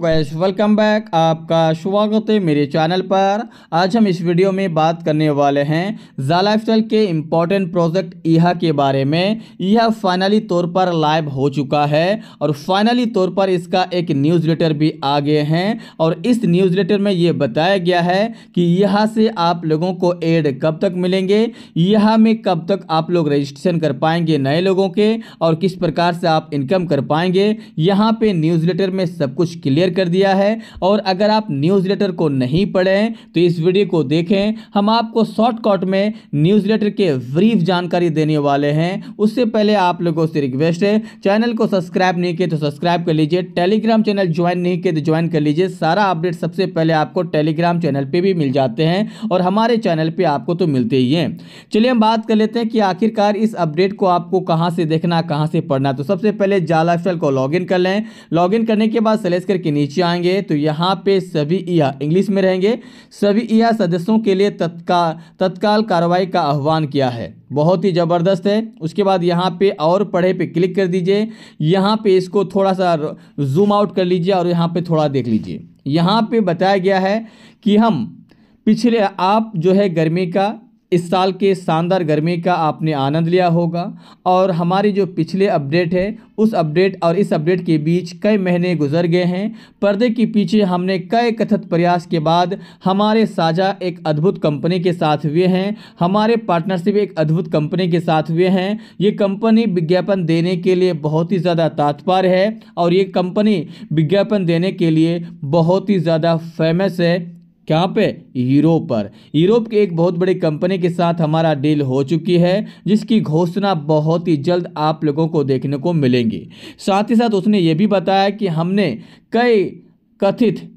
gas welcome back आपका स्वागत है मेरे चैनल पर आज हम इस वीडियो में बात करने वाले हैं जाला के इम्पोर्टेंट प्रोजेक्ट यह के बारे में यह फाइनली तौर पर लाइव हो चुका है और फाइनली तौर पर इसका एक न्यूज़ लेटर भी आ गए हैं और इस न्यूज़ लेटर में ये बताया गया है कि यहाँ से आप लोगों को एड कब तक मिलेंगे यहाँ में कब तक आप लोग रजिस्ट्रेशन कर पाएंगे नए लोगों के और किस प्रकार से आप इनकम कर पाएंगे यहाँ पर न्यूज़ लेटर में सब कुछ क्लियर क्लियर कर दिया है और अगर आप न्यूज़ लेटर को नहीं पढ़ें तो इस वीडियो को देखें हम आपको शॉर्टकट में न्यूज़ लेटर के ब्रीफ जानकारी देने वाले हैं उससे पहले आप लोगों से रिक्वेस्ट है चैनल को सब्सक्राइब नहीं किए तो सब्सक्राइब कर लीजिए टेलीग्राम चैनल ज्वाइन नहीं किए तो ज्वाइन कर लीजिए सारा अपडेट सबसे पहले आपको टेलीग्राम चैनल पर भी मिल जाते हैं और हमारे चैनल पर आपको तो मिलते ही हैं चलिए हम बात कर लेते हैं कि आखिरकार इस अपडेट को आपको कहाँ से देखना कहाँ से पढ़ना तो सबसे पहले जाला को लॉग कर लें लॉग करने के बाद सेलेक्ट करके के नीचे आएंगे तो यहाँ पे सभी ईया इंग्लिश में रहेंगे सभी ईया सदस्यों के लिए तत्काल तत्काल कार्रवाई का आह्वान किया है बहुत ही ज़बरदस्त है उसके बाद यहाँ पे और पढ़े पे क्लिक कर दीजिए यहाँ पे इसको थोड़ा सा जूम आउट कर लीजिए और यहाँ पे थोड़ा देख लीजिए यहाँ पे बताया गया है कि हम पिछले आप जो है गर्मी का इस साल के शानदार गर्मी का आपने आनंद लिया होगा और हमारी जो पिछले अपडेट है उस अपडेट और इस अपडेट के बीच कई महीने गुजर गए हैं पर्दे के पीछे हमने कई कथित प्रयास के बाद हमारे साझा एक अद्भुत कंपनी के साथ हुए हैं हमारे पार्टनरशिप एक अद्भुत कंपनी के साथ हुए हैं ये कंपनी विज्ञापन देने के लिए बहुत ही ज़्यादा तात्पर है और ये कंपनी विज्ञापन देने के लिए बहुत ही ज़्यादा फेमस है कहाँ पे यूरोप पर यूरोप के एक बहुत बड़ी कंपनी के साथ हमारा डील हो चुकी है जिसकी घोषणा बहुत ही जल्द आप लोगों को देखने को मिलेंगी साथ ही साथ उसने ये भी बताया कि हमने कई कथित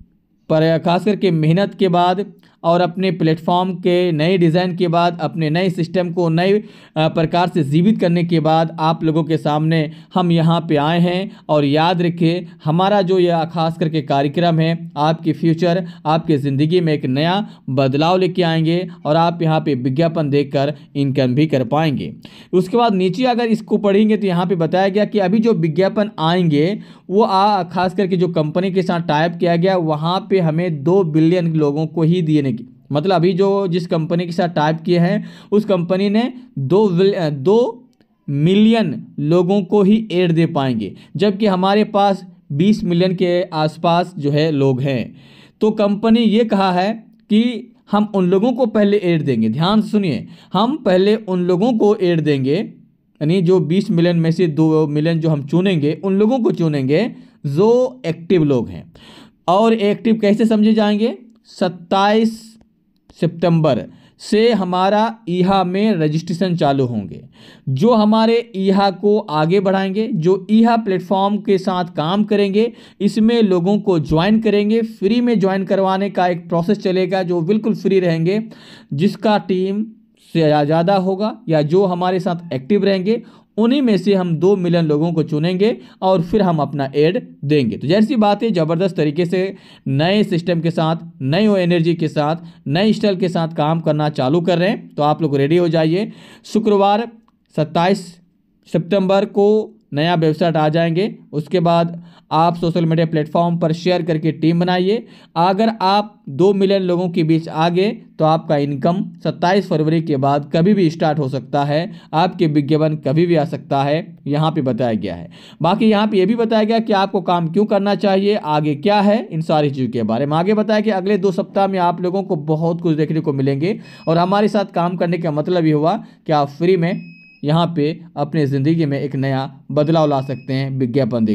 पर खास करके मेहनत के बाद और अपने प्लेटफॉर्म के नए डिज़ाइन के बाद अपने नए सिस्टम को नए प्रकार से जीवित करने के बाद आप लोगों के सामने हम यहाँ पे आए हैं और याद रखिए हमारा जो यह खास करके कार्यक्रम है आपके फ्यूचर आपके ज़िंदगी में एक नया बदलाव लेके आएंगे और आप यहाँ पे विज्ञापन देखकर इनकम भी कर पाएंगे उसके बाद नीचे अगर इसको पढ़ेंगे तो यहाँ पे बताया गया कि अभी जो विज्ञापन आएंगे वो आ, खास करके जो कंपनी के साथ टाइप किया गया वहाँ पर हमें दो बिलियन लोगों को ही दिए मतलब अभी जो जिस कंपनी के साथ टाइप किए हैं उस कंपनी ने दो दो मिलियन लोगों को ही एड दे पाएंगे जबकि हमारे पास 20 मिलियन के आसपास जो है लोग हैं तो कंपनी ये कहा है कि हम उन लोगों को पहले एड देंगे ध्यान से सुनिए हम पहले उन लोगों को एड देंगे यानी जो 20 मिलियन में से दो मिलियन जो हम चुनेंगे उन लोगों को चुनेंगे जो एक्टिव लोग हैं और एक्टिव कैसे समझे जाएंगे सत्ताईस सितंबर से हमारा ईहा में रजिस्ट्रेशन चालू होंगे जो हमारे ईहा को आगे बढ़ाएंगे जो ईहा प्लेटफॉर्म के साथ काम करेंगे इसमें लोगों को ज्वाइन करेंगे फ्री में ज्वाइन करवाने का एक प्रोसेस चलेगा जो बिल्कुल फ्री रहेंगे जिसका टीम से ज़्यादा होगा या जो हमारे साथ एक्टिव रहेंगे उन्हीं में से हम दो मिलियन लोगों को चुनेंगे और फिर हम अपना एड देंगे तो जैसी बात है ज़बरदस्त तरीके से नए सिस्टम के साथ नई एनर्जी के साथ नए स्टाइल के साथ काम करना चालू कर रहे हैं तो आप लोग रेडी हो जाइए शुक्रवार सत्ताईस सितंबर को नया वेबसाइट आ जाएंगे उसके बाद आप सोशल मीडिया प्लेटफॉर्म पर शेयर करके टीम बनाइए अगर आप दो मिलियन लोगों के बीच आ गए तो आपका इनकम 27 फरवरी के बाद कभी भी स्टार्ट हो सकता है आपके विज्ञापन कभी भी आ सकता है यहाँ पे बताया गया है बाकी यहाँ पे ये भी बताया गया कि आपको काम क्यों करना चाहिए आगे क्या है इन सारी चीज़ों के बारे में आगे बताया कि अगले दो सप्ताह में आप लोगों को बहुत कुछ देखने को मिलेंगे और हमारे साथ काम करने का मतलब ये हुआ कि आप फ्री में यहाँ पे अपने ज़िंदगी में एक नया बदलाव ला सकते हैं विज्ञापन देख